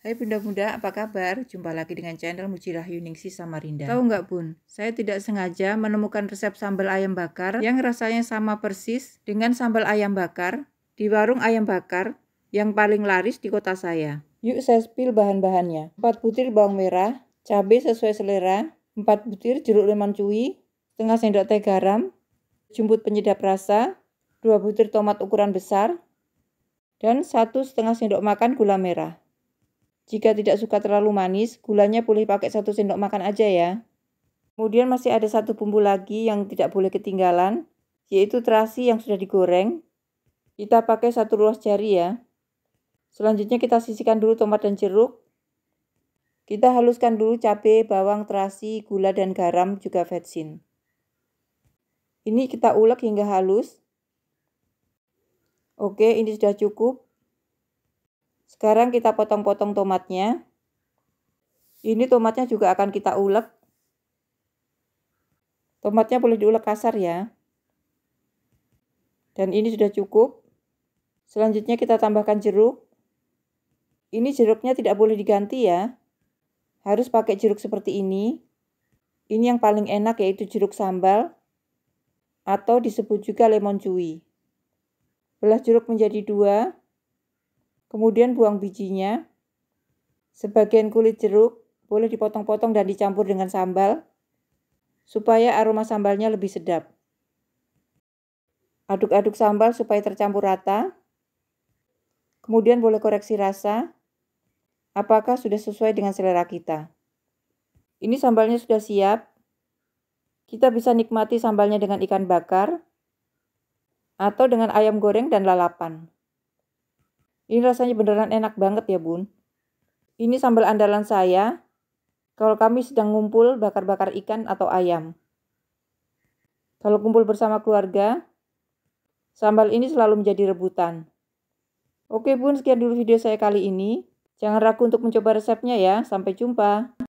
Hai Bunda Bunda, apa kabar? Jumpa lagi dengan channel Mujilah Yuningsi Samarinda. Tahu nggak Bun, saya tidak sengaja menemukan resep sambal ayam bakar yang rasanya sama persis dengan sambal ayam bakar di warung ayam bakar yang paling laris di kota saya. Yuk saya spill bahan-bahannya. 4 butir bawang merah, cabai sesuai selera, 4 butir jeruk lemon cuy, setengah sendok teh garam, jumput penyedap rasa, 2 butir tomat ukuran besar, dan satu setengah sendok makan gula merah. Jika tidak suka terlalu manis, gulanya boleh pakai satu sendok makan aja ya. Kemudian masih ada satu bumbu lagi yang tidak boleh ketinggalan, yaitu terasi yang sudah digoreng. Kita pakai satu ruas jari ya. Selanjutnya kita sisihkan dulu tomat dan jeruk. Kita haluskan dulu cabai, bawang, terasi, gula, dan garam juga vetsin. Ini kita ulek hingga halus. Oke, ini sudah cukup. Sekarang kita potong-potong tomatnya. Ini tomatnya juga akan kita ulek. Tomatnya boleh diulek kasar ya. Dan ini sudah cukup. Selanjutnya kita tambahkan jeruk. Ini jeruknya tidak boleh diganti ya. Harus pakai jeruk seperti ini. Ini yang paling enak yaitu jeruk sambal atau disebut juga lemon cuy. Belah jeruk menjadi dua, Kemudian buang bijinya. Sebagian kulit jeruk boleh dipotong-potong dan dicampur dengan sambal supaya aroma sambalnya lebih sedap. Aduk-aduk sambal supaya tercampur rata. Kemudian boleh koreksi rasa apakah sudah sesuai dengan selera kita. Ini sambalnya sudah siap. Kita bisa nikmati sambalnya dengan ikan bakar atau dengan ayam goreng dan lalapan. Ini rasanya beneran enak banget ya bun. Ini sambal andalan saya kalau kami sedang ngumpul bakar-bakar ikan atau ayam. Kalau kumpul bersama keluarga, sambal ini selalu menjadi rebutan. Oke bun, sekian dulu video saya kali ini. Jangan ragu untuk mencoba resepnya ya. Sampai jumpa.